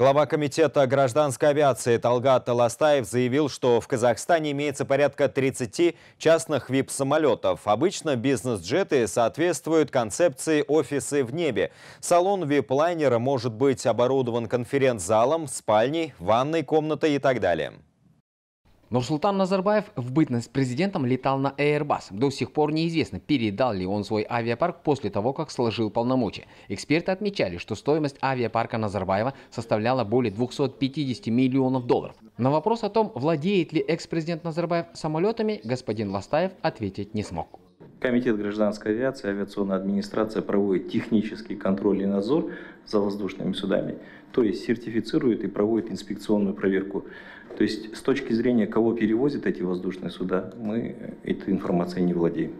Глава комитета гражданской авиации Талгат Таластаев заявил, что в Казахстане имеется порядка 30 частных ВИП-самолетов. Обычно бизнес-джеты соответствуют концепции офисы в небе. Салон ВИП-лайнера может быть оборудован конференц-залом, спальней, ванной комнатой и так далее. Нурсултан Назарбаев в бытность президентом летал на Airbus. До сих пор неизвестно, передал ли он свой авиапарк после того, как сложил полномочия. Эксперты отмечали, что стоимость авиапарка Назарбаева составляла более 250 миллионов долларов. На вопрос о том, владеет ли экс-президент Назарбаев самолетами, господин Ластаев ответить не смог. Комитет гражданской авиации авиационная администрация проводит технический контроль и надзор за воздушными судами, то есть сертифицирует и проводит инспекционную проверку. То есть с точки зрения, кого перевозят эти воздушные суда, мы этой информацией не владеем.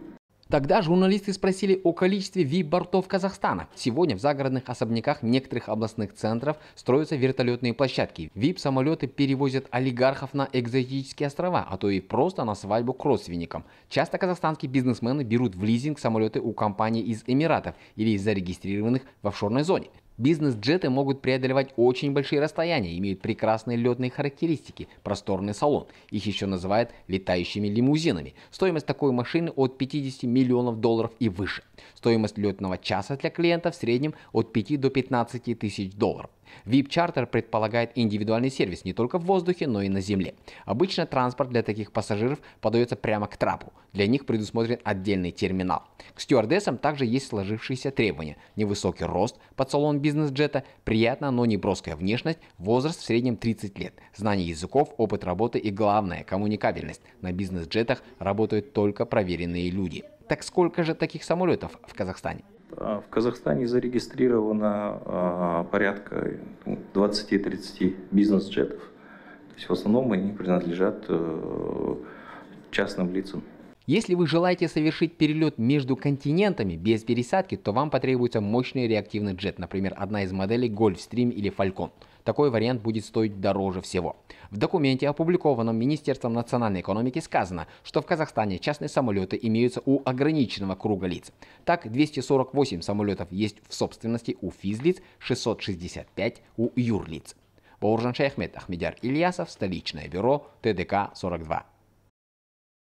Тогда журналисты спросили о количестве VIP-бортов Казахстана. Сегодня в загородных особняках некоторых областных центров строятся вертолетные площадки. VIP-самолеты перевозят олигархов на экзотические острова, а то и просто на свадьбу к родственникам. Часто казахстанские бизнесмены берут в лизинг самолеты у компаний из Эмиратов или из зарегистрированных в офшорной зоне. Бизнес-джеты могут преодолевать очень большие расстояния, имеют прекрасные летные характеристики, просторный салон. Их еще называют летающими лимузинами. Стоимость такой машины от 50 миллионов долларов и выше. Стоимость летного часа для клиента в среднем от 5 до 15 тысяч долларов. VIP-чартер предполагает индивидуальный сервис не только в воздухе, но и на земле. Обычно транспорт для таких пассажиров подается прямо к трапу. Для них предусмотрен отдельный терминал. К стюардессам также есть сложившиеся требования. Невысокий рост под салон бизнес-джета, приятная, но не броская внешность, возраст в среднем 30 лет, знание языков, опыт работы и главное – коммуникабельность. На бизнес-джетах работают только проверенные люди. Так сколько же таких самолетов в Казахстане? А, в Казахстане зарегистрировано а, порядка 20-30 ну, бизнес-джетов. То есть в основном они принадлежат э, частным лицам. Если вы желаете совершить перелет между континентами без пересадки, то вам потребуется мощный реактивный джет, например, одна из моделей Gulfstream или Falcon. Такой вариант будет стоить дороже всего. В документе, опубликованном Министерством национальной экономики, сказано, что в Казахстане частные самолеты имеются у ограниченного круга лиц. Так, 248 самолетов есть в собственности у физлиц, 665 у юрлиц. Бауржан Шайхмед, Ахмедяр Ильясов, столичное бюро, ТДК 42.